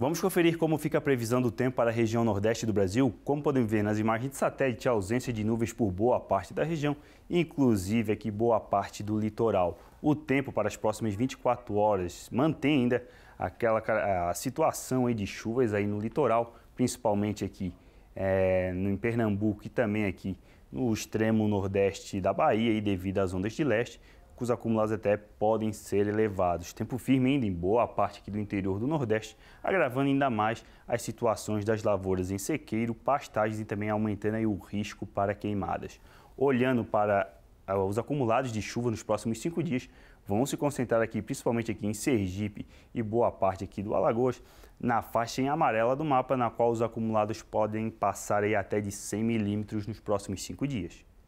Vamos conferir como fica a previsão do tempo para a região nordeste do Brasil. Como podem ver nas imagens de satélite, a ausência de nuvens por boa parte da região, inclusive aqui boa parte do litoral. O tempo para as próximas 24 horas mantém ainda aquela a situação aí de chuvas aí no litoral, principalmente aqui é, no, em Pernambuco e também aqui no extremo nordeste da Bahia e devido às ondas de leste, os acumulados até podem ser elevados. Tempo firme ainda em boa parte aqui do interior do Nordeste, agravando ainda mais as situações das lavouras em sequeiro, pastagens e também aumentando o risco para queimadas. Olhando para ah, os acumulados de chuva nos próximos cinco dias, vão se concentrar aqui, principalmente aqui em Sergipe e boa parte aqui do Alagoas, na faixa em amarela do mapa, na qual os acumulados podem passar aí até de 100 milímetros nos próximos cinco dias.